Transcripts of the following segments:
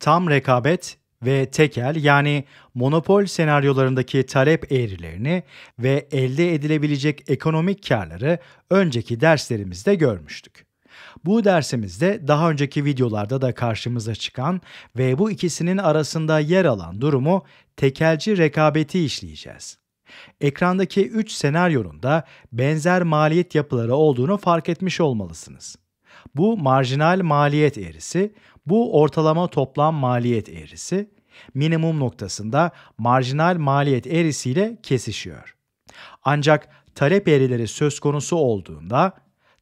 tam rekabet ve tekel yani monopol senaryolarındaki talep eğrilerini ve elde edilebilecek ekonomik karları önceki derslerimizde görmüştük. Bu dersimizde daha önceki videolarda da karşımıza çıkan ve bu ikisinin arasında yer alan durumu tekelci rekabeti işleyeceğiz. Ekrandaki 3 senaryonun da benzer maliyet yapıları olduğunu fark etmiş olmalısınız. Bu marjinal maliyet eğrisi, bu ortalama toplam maliyet eğrisi minimum noktasında marjinal maliyet eğrisiyle kesişiyor. Ancak talep eğrileri söz konusu olduğunda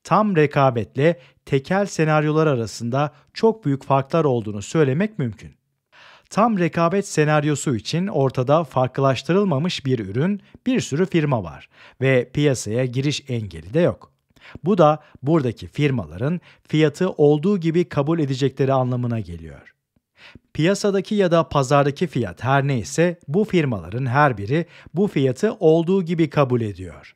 tam rekabetle tekel senaryolar arasında çok büyük farklar olduğunu söylemek mümkün. Tam rekabet senaryosu için ortada farklılaştırılmamış bir ürün, bir sürü firma var ve piyasaya giriş engeli de yok. Bu da buradaki firmaların fiyatı olduğu gibi kabul edecekleri anlamına geliyor. Piyasadaki ya da pazardaki fiyat her neyse bu firmaların her biri bu fiyatı olduğu gibi kabul ediyor.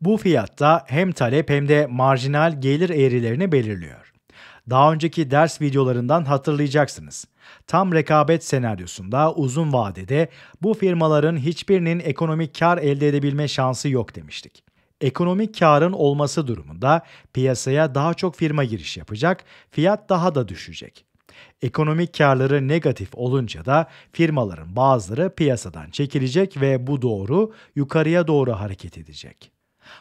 Bu fiyatta hem talep hem de marjinal gelir eğrilerini belirliyor. Daha önceki ders videolarından hatırlayacaksınız. Tam rekabet senaryosunda uzun vadede bu firmaların hiçbirinin ekonomik kar elde edebilme şansı yok demiştik. Ekonomik karın olması durumunda piyasaya daha çok firma giriş yapacak, fiyat daha da düşecek. Ekonomik karları negatif olunca da firmaların bazıları piyasadan çekilecek ve bu doğru yukarıya doğru hareket edecek.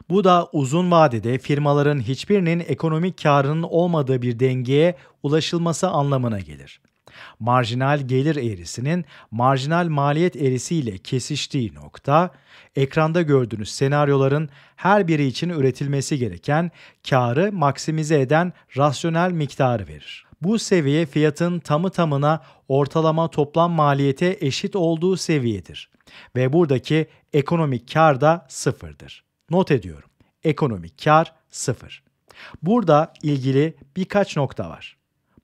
Bu da uzun vadede firmaların hiçbirinin ekonomik karının olmadığı bir dengeye ulaşılması anlamına gelir marjinal gelir eğrisinin marjinal maliyet eğrisiyle kesiştiği nokta, ekranda gördüğünüz senaryoların her biri için üretilmesi gereken karı maksimize eden rasyonel miktarı verir. Bu seviye fiyatın tamı tamına ortalama toplam maliyete eşit olduğu seviyedir ve buradaki ekonomik kar da sıfırdır. Not ediyorum, ekonomik kar sıfır. Burada ilgili birkaç nokta var.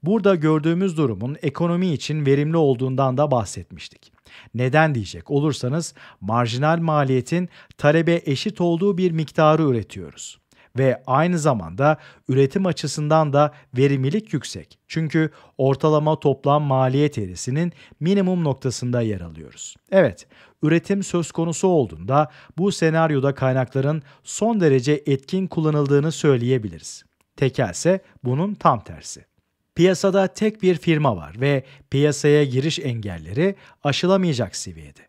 Burada gördüğümüz durumun ekonomi için verimli olduğundan da bahsetmiştik. Neden diyecek olursanız marjinal maliyetin talebe eşit olduğu bir miktarı üretiyoruz ve aynı zamanda üretim açısından da verimlilik yüksek. Çünkü ortalama toplam maliyet eğrisinin minimum noktasında yer alıyoruz. Evet, üretim söz konusu olduğunda bu senaryoda kaynakların son derece etkin kullanıldığını söyleyebiliriz. Tekelse bunun tam tersi. Piyasada tek bir firma var ve piyasaya giriş engelleri aşılamayacak seviyede.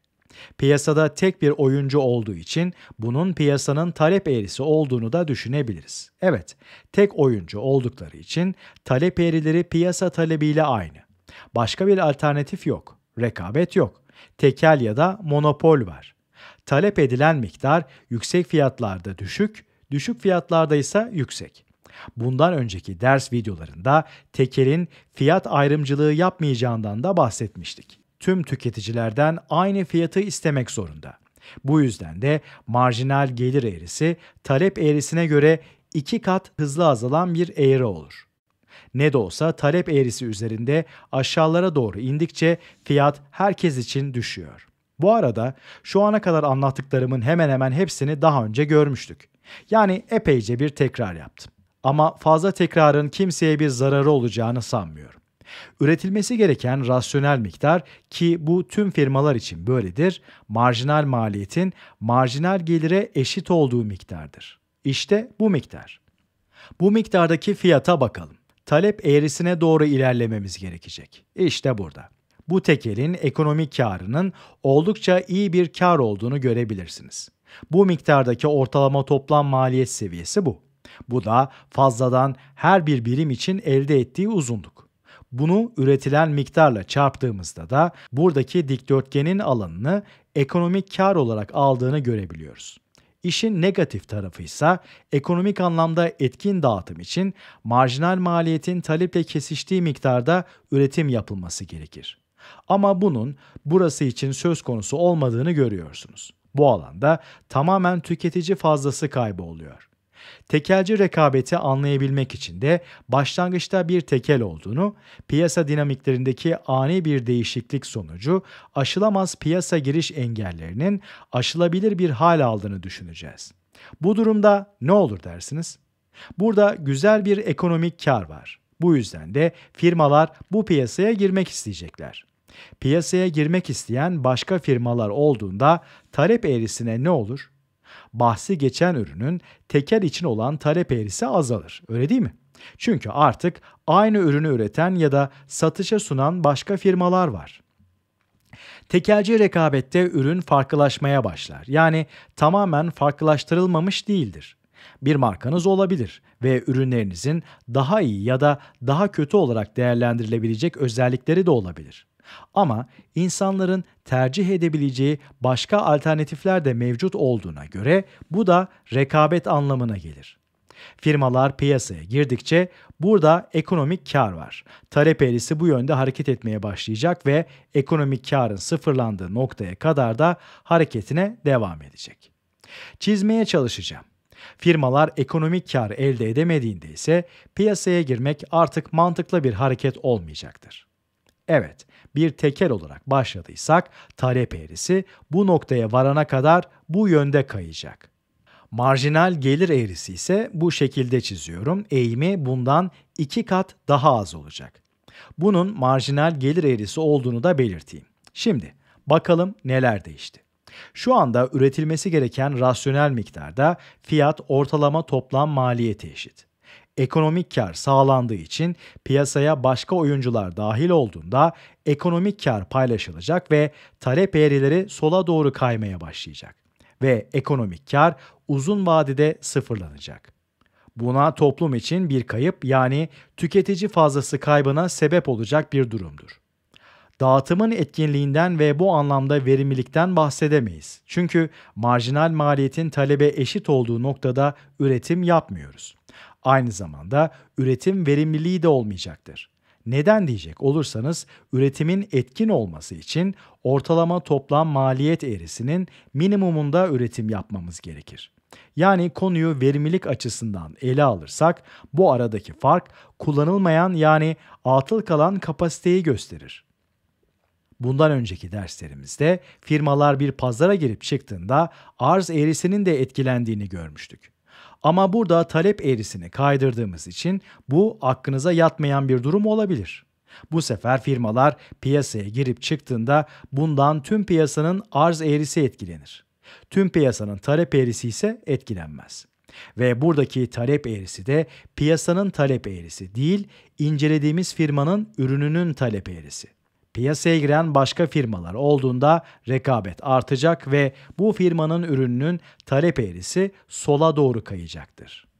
Piyasada tek bir oyuncu olduğu için bunun piyasanın talep eğrisi olduğunu da düşünebiliriz. Evet, tek oyuncu oldukları için talep eğrileri piyasa talebiyle aynı. Başka bir alternatif yok, rekabet yok. Tekel ya da monopol var. Talep edilen miktar yüksek fiyatlarda düşük, düşük fiyatlarda ise yüksek. Bundan önceki ders videolarında tekerin fiyat ayrımcılığı yapmayacağından da bahsetmiştik. Tüm tüketicilerden aynı fiyatı istemek zorunda. Bu yüzden de marjinal gelir eğrisi talep eğrisine göre iki kat hızlı azalan bir eğri olur. Ne de olsa talep eğrisi üzerinde aşağılara doğru indikçe fiyat herkes için düşüyor. Bu arada şu ana kadar anlattıklarımın hemen hemen hepsini daha önce görmüştük. Yani epeyce bir tekrar yaptım ama fazla tekrarın kimseye bir zararı olacağını sanmıyorum. Üretilmesi gereken rasyonel miktar ki bu tüm firmalar için böyledir, marjinal maliyetin marjinal gelire eşit olduğu miktardır. İşte bu miktar. Bu miktardaki fiyata bakalım. Talep eğrisine doğru ilerlememiz gerekecek. İşte burada. Bu tekelin ekonomik karının oldukça iyi bir kar olduğunu görebilirsiniz. Bu miktardaki ortalama toplam maliyet seviyesi bu. Bu da fazladan her bir birim için elde ettiği uzunluk. Bunu üretilen miktarla çarptığımızda da buradaki dikdörtgenin alanını ekonomik kar olarak aldığını görebiliyoruz. İşin negatif tarafı ise ekonomik anlamda etkin dağıtım için marjinal maliyetin taleple kesiştiği miktarda üretim yapılması gerekir. Ama bunun burası için söz konusu olmadığını görüyorsunuz. Bu alanda tamamen tüketici fazlası kaybı oluyor. Tekelci rekabeti anlayabilmek için de başlangıçta bir tekel olduğunu, piyasa dinamiklerindeki ani bir değişiklik sonucu aşılamaz piyasa giriş engellerinin aşılabilir bir hal aldığını düşüneceğiz. Bu durumda ne olur dersiniz? Burada güzel bir ekonomik kar var. Bu yüzden de firmalar bu piyasaya girmek isteyecekler. Piyasaya girmek isteyen başka firmalar olduğunda talep eğrisine ne olur? bahsi geçen ürünün teker için olan talep eğrisi azalır. Öyle değil mi? Çünkü artık aynı ürünü üreten ya da satışa sunan başka firmalar var. Tekelci rekabette ürün farklılaşmaya başlar. Yani tamamen farklılaştırılmamış değildir. Bir markanız olabilir ve ürünlerinizin daha iyi ya da daha kötü olarak değerlendirilebilecek özellikleri de olabilir. Ama insanların tercih edebileceği başka alternatifler de mevcut olduğuna göre bu da rekabet anlamına gelir. Firmalar piyasaya girdikçe burada ekonomik kar var. Talep eğrisi bu yönde hareket etmeye başlayacak ve ekonomik karın sıfırlandığı noktaya kadar da hareketine devam edecek. Çizmeye çalışacağım. Firmalar ekonomik kar elde edemediğinde ise piyasaya girmek artık mantıklı bir hareket olmayacaktır. Evet, bir tekel olarak başladıysak talep eğrisi bu noktaya varana kadar bu yönde kayacak. Marjinal gelir eğrisi ise bu şekilde çiziyorum. Eğimi bundan iki kat daha az olacak. Bunun marjinal gelir eğrisi olduğunu da belirteyim. Şimdi bakalım neler değişti. Şu anda üretilmesi gereken rasyonel miktarda fiyat ortalama toplam maliyeti eşit. Ekonomik kar sağlandığı için piyasaya başka oyuncular dahil olduğunda ekonomik kar paylaşılacak ve talep eğrileri sola doğru kaymaya başlayacak ve ekonomik kar uzun vadede sıfırlanacak. Buna toplum için bir kayıp yani tüketici fazlası kaybına sebep olacak bir durumdur. Dağıtımın etkinliğinden ve bu anlamda verimlilikten bahsedemeyiz. Çünkü marjinal maliyetin talebe eşit olduğu noktada üretim yapmıyoruz. Aynı zamanda üretim verimliliği de olmayacaktır. Neden diyecek olursanız üretimin etkin olması için ortalama toplam maliyet eğrisinin minimumunda üretim yapmamız gerekir. Yani konuyu verimlilik açısından ele alırsak bu aradaki fark kullanılmayan yani atıl kalan kapasiteyi gösterir. Bundan önceki derslerimizde firmalar bir pazara girip çıktığında arz eğrisinin de etkilendiğini görmüştük. Ama burada talep eğrisini kaydırdığımız için bu aklınıza yatmayan bir durum olabilir. Bu sefer firmalar piyasaya girip çıktığında bundan tüm piyasanın arz eğrisi etkilenir. Tüm piyasanın talep eğrisi ise etkilenmez. Ve buradaki talep eğrisi de piyasanın talep eğrisi değil, incelediğimiz firmanın ürününün talep eğrisi. Piyasaya giren başka firmalar olduğunda rekabet artacak ve bu firmanın ürününün talep eğrisi sola doğru kayacaktır.